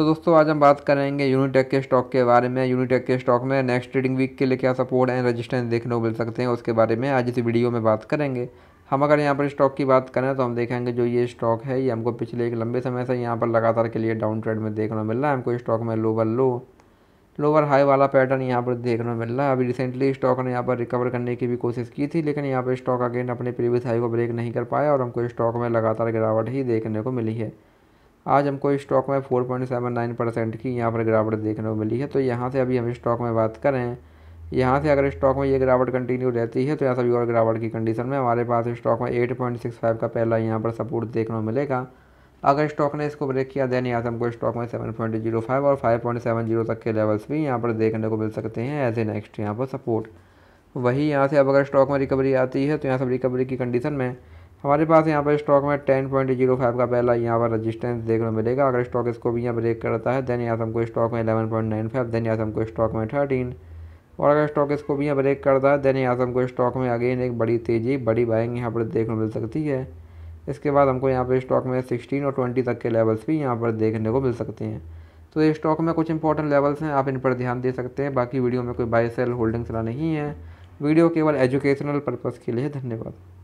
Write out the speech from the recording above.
तो दोस्तों आज हम बात करेंगे यूनिटेक के स्टॉक के बारे में यूनिटेक के स्टॉक में नेक्स्ट ट्रेडिंग वीक के लिए क्या सपोर्ट एंड रेजिस्टेंस देखने को मिल सकते हैं उसके बारे में आज इस वीडियो में बात करेंगे हम अगर यहाँ पर स्टॉक की बात करें तो हम देखेंगे जो ये स्टॉक है ये हमको पिछले एक लंबे समय से यहाँ पर लगातार के लिए डाउन ट्रेड में देखने को मिल रहा है हमको स्टॉक में लोवर लो लोअर हाई वाला पैटर्न यहाँ पर देखने को मिल रहा है अभी रिसेंटली स्टॉक ने यहाँ पर रिकवर करने की भी कोशिश की थी लेकिन यहाँ पर स्टॉक अगेन अपने प्रीवियस हाई को ब्रेक नहीं कर पाया और हमको स्टॉक में लगातार गिरावट ही देखने को मिली है आज हमको स्टॉक में four point seven nine percent की यहाँ पर गिरावट देखने को मिली है तो यहाँ से अभी हम स्टॉक में बात करें यहाँ से अगर स्टॉक में ये गिरावट कंटिन्यू रहती है तो यहाँ सभी और गिरावट की कंडीशन में हमारे पास स्टॉक में फाइव का पहला यहाँ पर सपोर्ट देखने को मिलेगा अगर स्टॉक ने इसको ब्रेक किया देन यहाँ से हमको स्टॉक में सेवन पॉइंट जीरो फाइव और फाइव पॉइंट सेवन जीरो तक के लेवल्स भी यहाँ पर देखने को मिल सकते हैं एज ए नेक्स्ट यहाँ पर सपोर्ट वही यहाँ से अब अगर स्टॉक में रिकवरी आती है तो यहाँ सब रिकवरी की कंडीशन में हमारे पास यहाँ पर स्टॉक में टेन पॉइंट जीरो फाइव का पहला यहाँ पर रजिस्टेंस देखने मिलेगा अगर स्टॉक इसको भी यहाँ ब्रेक करता है देन यहाँ से हमको स्टॉक में eleven point nine five then यहाँ से हमको स्टॉक में थर्टीन और अगर स्टॉक इसको भी यहाँ ब्रेक करता है देन यहाँ से हमको स्टॉक में अगेन एक बड़ी तेज़ी बड़ी बाइंग यहाँ पर देखने को मिल सकती है इसके बाद हमको यहाँ पर स्टॉक में सिक्सटीन और ट्वेंटी तक के लेवल्स भी यहाँ पर देखने को मिल सकते हैं तो ये स्टॉक में कुछ इंपॉर्टेंट लेवल्स हैं आप इन पर ध्यान दे सकते हैं बाकी वीडियो में कोई बाय सेल होल्डिंग्स ना नहीं है वीडियो केवल एजुकेशनल पर्पज़ के लिए धन्यवाद